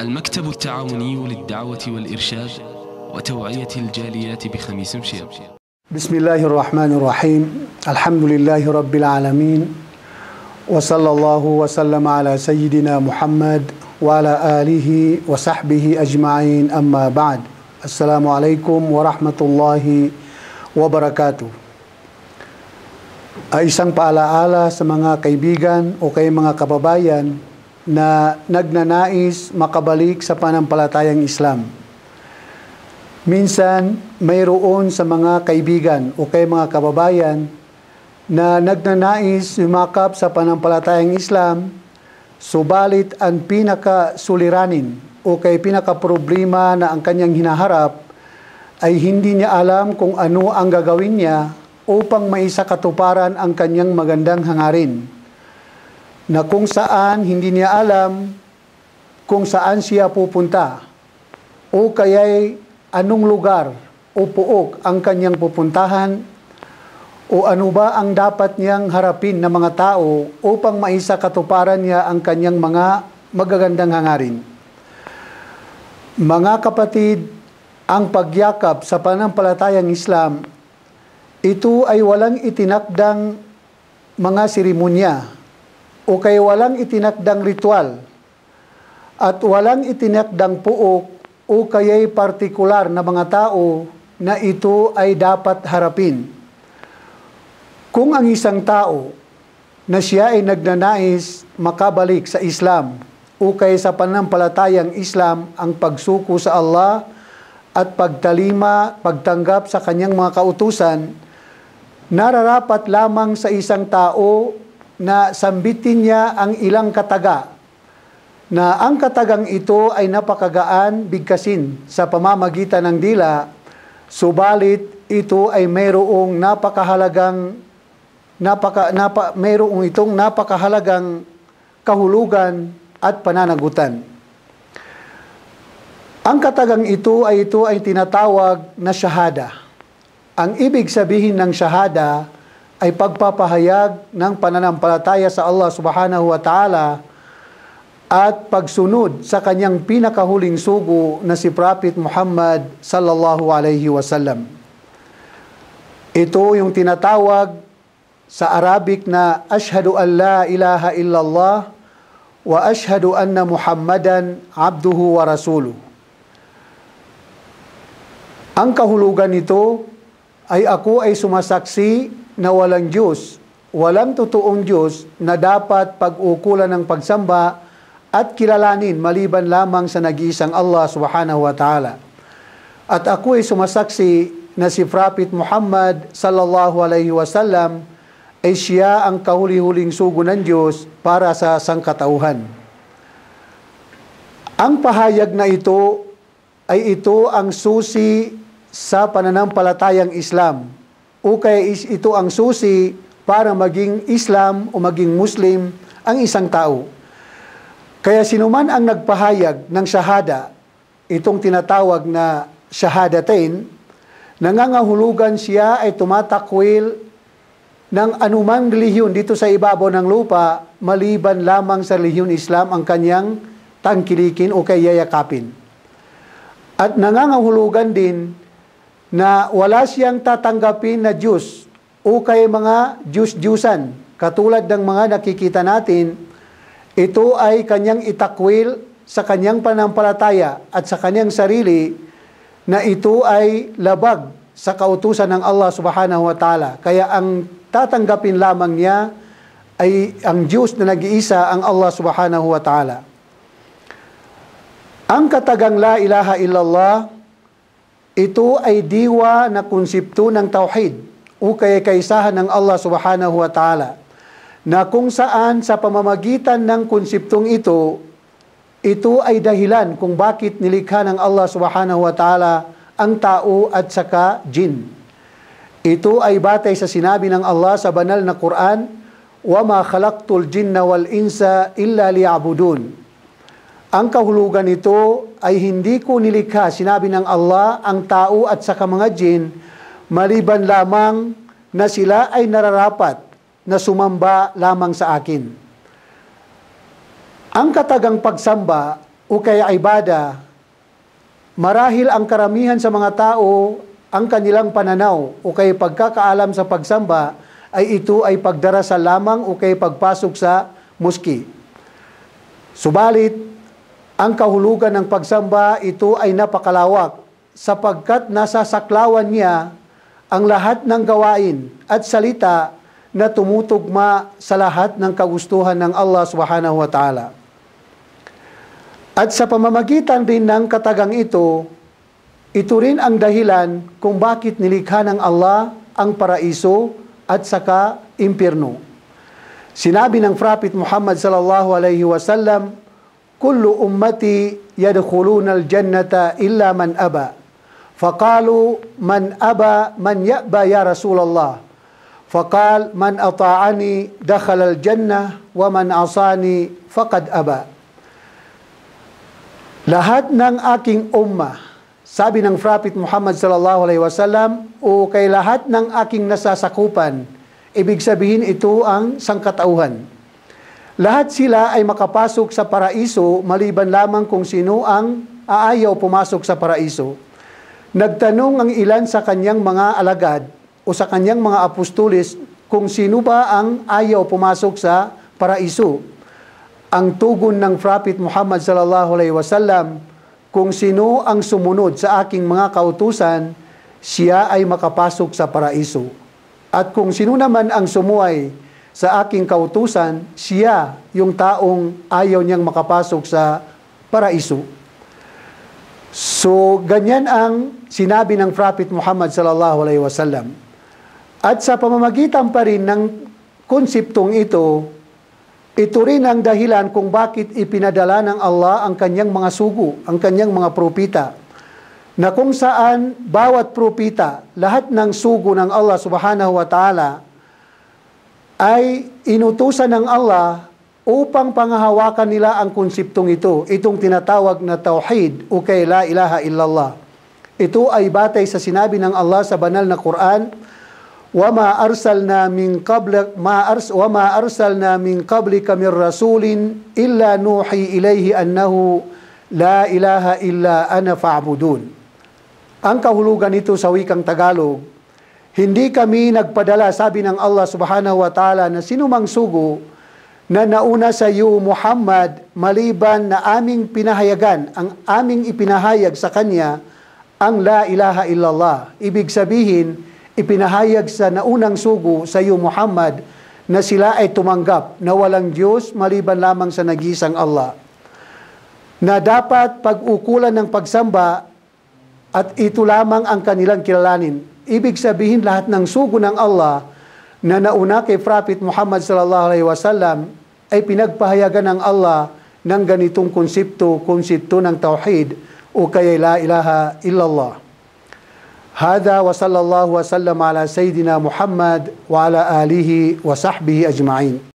المكتب التعاوني للدعوة والإرشاد وتوعية الجاليات بخميس مشير بسم الله الرحمن الرحيم الحمد لله رب العالمين وصلى الله وسلم على سيدنا محمد وعلى آله وصحبه أجمعين أما بعد السلام عليكم ورحمة الله وبركاته Ay isang paalaala sa mga kaibigan o kay mga kababayan na nagnanais makabalik sa panampalatayang Islam. Minsan, mayroon sa mga kaibigan o kay mga kababayan na nagnanais yumakap sa panampalatayang Islam, subalit ang pinakasuliranin o kay pinakaproblema na ang kanyang hinaharap ay hindi niya alam kung ano ang gagawin niya upang maisa katuparan ang kanyang magandang hangarin na kung saan hindi niya alam kung saan siya pupunta o kaya'y anong lugar o puok ang kanyang pupuntahan o ano ba ang dapat niyang harapin ng mga tao upang maisa katuparan niya ang kanyang mga magagandang hangarin. Mga kapatid, ang pagyakap sa panampalatayang Islam, ito ay walang itinakdang mga seremonya o kay walang itinakdang ritual at walang itinakdang puok o kaya'y partikular na mga tao na ito ay dapat harapin. Kung ang isang tao na siya ay nagnanais makabalik sa Islam o kay sa panampalatayang Islam ang pagsuko sa Allah at pagtalima, pagtanggap sa kanyang mga kautusan, nararapat lamang sa isang tao na sambitin niya ang ilang kataga na ang katagang ito ay napakagaan bigkasin sa pamamagitan ng dila, subalit ito ay mayroong napakahalagang napaka, napa, mayroong itong napakahalagang kahulugan at pananagutan. Ang katagang ito ay ito ay tinatawag na shahada. Ang ibig sabihin ng shahada ay pagpapahayag ng pananampalataya sa Allah subhanahu wa ta'ala at pagsunod sa kanyang pinakahuling sugo na si Prophet Muhammad sallallahu alaihi wasallam. Ito yung tinatawag sa Arabic na Ashhadu an la ilaha illallah wa ashhadu anna Muhammadan abduhu wa rasuluh. Ang kahulugan nito ay ako ay sumasaksi na walang Diyos, walang totoong Diyos na dapat pag-ukulan ng pagsamba at kilalanin maliban lamang sa nag-iisang Allah subhanahu wa ta'ala. At ako ay sumasaksi na si Prophet Muhammad sallallahu alaihi wasallam ay siya ang kahuli-huling sugo ng Diyos para sa sangkatauhan. Ang pahayag na ito ay ito ang susi sa pananampalatayang Islam o kaya is ito ang susi para maging Islam o maging Muslim ang isang tao. Kaya sinuman ang nagpahayag ng shahada, itong tinatawag na shahadatain, nangangahulugan siya ay tumatakwil ng anumang relihiyon dito sa ibabaw ng lupa, maliban lamang sa relihiyon Islam ang kanyang tangkilikin o kay yayakapin. At nangangahulugan din na wala siyang tatanggapin na Diyos o kay mga Diyos-Diyusan. Katulad ng mga nakikita natin, ito ay kanyang itakwil sa kanyang panampalataya at sa kanyang sarili na ito ay labag sa kautusan ng Allah subhanahu wa ta'ala. Kaya ang tatanggapin lamang niya ay ang Diyos na nag-iisa ang Allah subhanahu wa ta'ala. Ang katagang la ilaha illallah ito ay diwa na konsepto ng tauhid o kaya kaisahan ng Allah subhanahu wa ta'ala na kung saan sa pamamagitan ng konseptong ito, ito ay dahilan kung bakit nilikha ng Allah subhanahu wa ta'ala ang tao at saka jin. Ito ay batay sa sinabi ng Allah sa banal na Quran, وَمَا خَلَقْتُ الْجِنَّ وَالْإِنْسَ إِلَّا لِيَعْبُدُونَ ang kahulugan nito ay hindi ko nilikha, sinabi ng Allah, ang tao at saka mga jin, maliban lamang na sila ay nararapat na sumamba lamang sa akin. Ang katagang pagsamba o kaya ibada, marahil ang karamihan sa mga tao, ang kanilang pananaw o kaya pagkakaalam sa pagsamba ay ito ay pagdarasal lamang o kaya pagpasok sa muski. Subalit, ang kahulugan ng pagsamba, ito ay napakalawak sapagkat nasa saklawan niya ang lahat ng gawain at salita na tumutugma sa lahat ng kagustuhan ng Allah subhanahu wa ta'ala. At sa pamamagitan din ng katagang ito, ito rin ang dahilan kung bakit nilikha ng Allah ang paraiso at saka impirno. Sinabi ng Prophet Muhammad sallallahu alaihi wasallam كل أمتي يدخلون الجنة إلا من أبى فقالوا من أبى من يأبى يا رسول الله فقال من أطاعني دخل الجنة ومن عصاني فقد أبى Lahat ng aking umma, sabi ng Prophet Muhammad sallallahu alaihi wasallam, o kay lahat ng aking nasasakupan, ibig sabihin ito ang sangkatauhan lahat sila ay makapasok sa paraiso maliban lamang kung sino ang aayaw pumasok sa paraiso. Nagtanong ang ilan sa kanyang mga alagad o sa kanyang mga apostolis kung sino ba ang ayaw pumasok sa paraiso. Ang tugon ng Prophet Muhammad sallallahu alaihi wasallam kung sino ang sumunod sa aking mga kautusan, siya ay makapasok sa paraiso. At kung sino naman ang sumuway, sa aking kautusan, siya yung taong ayaw niyang makapasok sa paraiso. So, ganyan ang sinabi ng Prophet Muhammad sallallahu alaihi wasallam. At sa pamamagitan pa rin ng konseptong ito, ito rin ang dahilan kung bakit ipinadala ng Allah ang kanyang mga sugo, ang kanyang mga propita, na kung saan bawat propita, lahat ng sugo ng Allah subhanahu wa ta'ala, ay inutusan ng Allah upang pangahawakan nila ang konseptong ito, itong tinatawag na tauhid o kay la ilaha illallah. Ito ay batay sa sinabi ng Allah sa banal na Quran, وَمَا أَرْسَلْنَا مِنْ قَبْلِكَ مَا أَرْسَ وَمَا أَرْسَلْنَا مِنْ قَبْلِكَ مِنْ رَسُولٍ إِلَّا نُوحِي إِلَيْهِ أَنَّهُ لَا إِلَهَ إِلَّا أَنَا فَاعْبُدُونِ Ang kahulugan ito sa wikang Tagalog hindi kami nagpadala, sabi ng Allah subhanahu wa ta'ala, na sinumang sugo na nauna sa iyo, Muhammad, maliban na aming pinahayagan, ang aming ipinahayag sa kanya, ang la ilaha illallah. Ibig sabihin, ipinahayag sa naunang sugo sa iyo, Muhammad, na sila ay tumanggap na walang Diyos maliban lamang sa nagisang Allah. Na dapat pag-ukulan ng pagsamba at ito lamang ang kanilang kilalanin Ibig sabihin lahat ng sugo ng Allah na nauna kay Prophet Muhammad sallallahu alaihi wasallam ay pinagpahayagan ng Allah ng ganitong konsepto, konsepto ng tauhid o kaya la ilaha illallah. Hada wa sallallahu wa sallam ala Sayyidina Muhammad wa ala alihi wa sahbihi ajma'in.